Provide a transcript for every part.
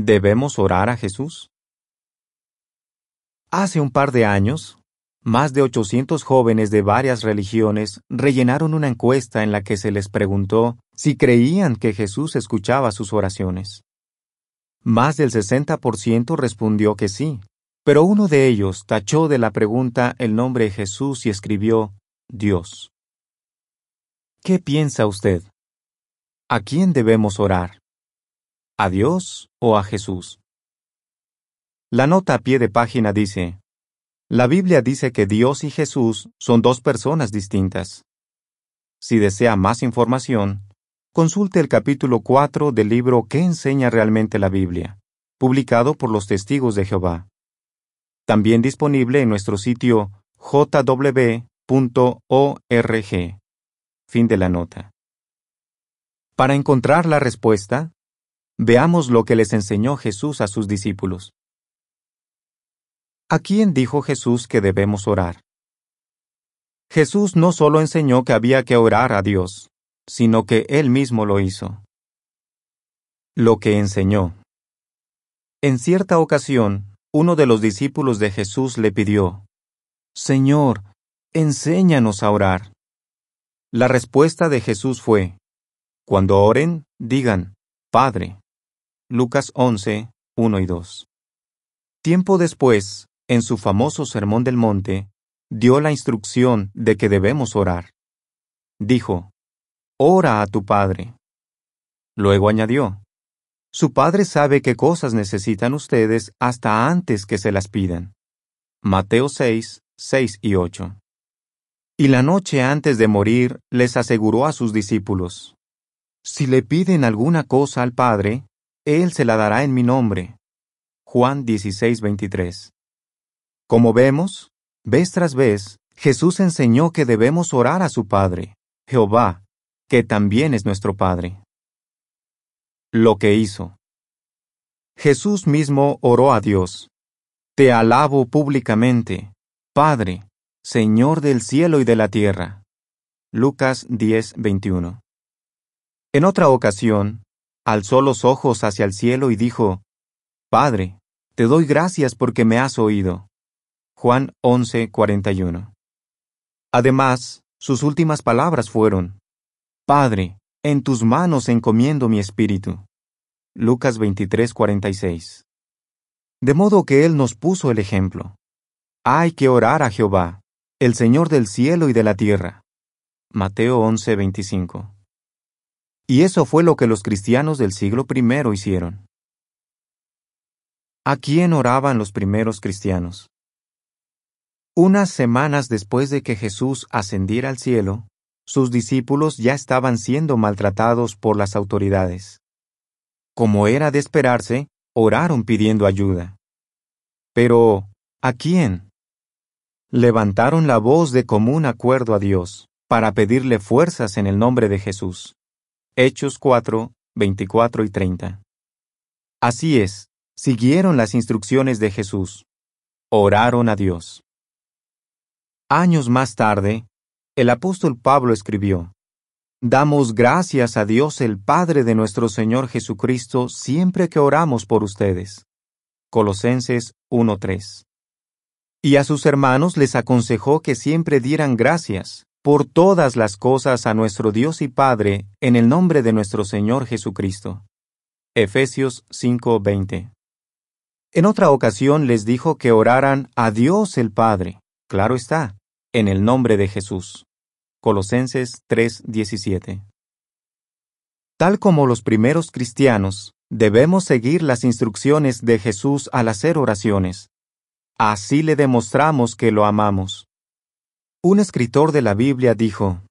¿Debemos orar a Jesús? Hace un par de años, más de 800 jóvenes de varias religiones rellenaron una encuesta en la que se les preguntó si creían que Jesús escuchaba sus oraciones. Más del 60% respondió que sí, pero uno de ellos tachó de la pregunta el nombre Jesús y escribió Dios. ¿Qué piensa usted? ¿A quién debemos orar? a Dios o a Jesús. La nota a pie de página dice, La Biblia dice que Dios y Jesús son dos personas distintas. Si desea más información, consulte el capítulo 4 del libro ¿Qué enseña realmente la Biblia?, publicado por los testigos de Jehová. También disponible en nuestro sitio jw.org. Fin de la nota. Para encontrar la respuesta, Veamos lo que les enseñó Jesús a sus discípulos. ¿A quién dijo Jesús que debemos orar? Jesús no solo enseñó que había que orar a Dios, sino que Él mismo lo hizo. Lo que enseñó. En cierta ocasión, uno de los discípulos de Jesús le pidió, Señor, enséñanos a orar. La respuesta de Jesús fue, Cuando oren, digan, Padre, Lucas 11, 1 y 2. Tiempo después, en su famoso Sermón del Monte, dio la instrucción de que debemos orar. Dijo, Ora a tu Padre. Luego añadió, Su Padre sabe qué cosas necesitan ustedes hasta antes que se las pidan. Mateo 6, 6 y 8. Y la noche antes de morir les aseguró a sus discípulos, Si le piden alguna cosa al Padre, él se la dará en mi nombre. Juan 16, 23. Como vemos, vez tras vez, Jesús enseñó que debemos orar a su Padre, Jehová, que también es nuestro Padre. Lo que hizo. Jesús mismo oró a Dios. Te alabo públicamente, Padre, Señor del cielo y de la tierra. Lucas 10, 21. En otra ocasión, alzó los ojos hacia el cielo y dijo, Padre, te doy gracias porque me has oído. Juan 11, 41. Además, sus últimas palabras fueron, Padre, en tus manos encomiendo mi espíritu. Lucas 23, 46. De modo que Él nos puso el ejemplo. Hay que orar a Jehová, el Señor del cielo y de la tierra. Mateo 11, 25. Y eso fue lo que los cristianos del siglo I hicieron. ¿A quién oraban los primeros cristianos? Unas semanas después de que Jesús ascendiera al cielo, sus discípulos ya estaban siendo maltratados por las autoridades. Como era de esperarse, oraron pidiendo ayuda. Pero, ¿a quién? Levantaron la voz de común acuerdo a Dios, para pedirle fuerzas en el nombre de Jesús. Hechos 4, 24 y 30. Así es, siguieron las instrucciones de Jesús. Oraron a Dios. Años más tarde, el apóstol Pablo escribió, Damos gracias a Dios el Padre de nuestro Señor Jesucristo siempre que oramos por ustedes. Colosenses 1.3. Y a sus hermanos les aconsejó que siempre dieran gracias, por todas las cosas a nuestro Dios y Padre, en el nombre de nuestro Señor Jesucristo. Efesios 5:20. En otra ocasión les dijo que oraran a Dios el Padre, claro está, en el nombre de Jesús. Colosenses 3:17. Tal como los primeros cristianos, debemos seguir las instrucciones de Jesús al hacer oraciones. Así le demostramos que lo amamos. Un escritor de la Biblia dijo,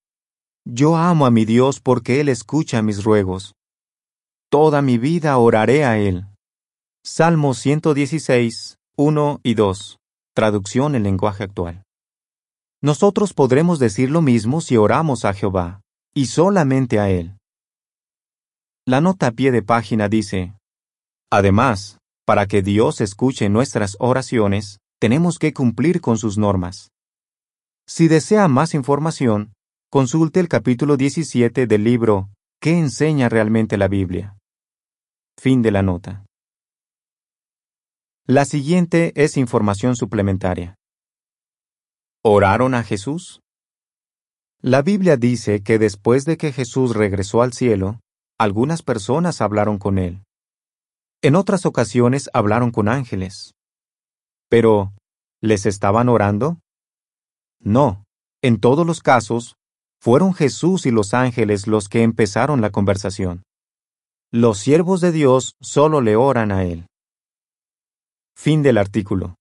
Yo amo a mi Dios porque Él escucha mis ruegos. Toda mi vida oraré a Él. Salmo 116, 1 y 2. Traducción en lenguaje actual. Nosotros podremos decir lo mismo si oramos a Jehová, y solamente a Él. La nota a pie de página dice, Además, para que Dios escuche nuestras oraciones, tenemos que cumplir con sus normas. Si desea más información, consulte el capítulo 17 del libro ¿Qué enseña realmente la Biblia? Fin de la nota. La siguiente es información suplementaria. ¿Oraron a Jesús? La Biblia dice que después de que Jesús regresó al cielo, algunas personas hablaron con él. En otras ocasiones hablaron con ángeles. Pero, ¿les estaban orando? No, en todos los casos, fueron Jesús y los ángeles los que empezaron la conversación. Los siervos de Dios solo le oran a Él. Fin del artículo.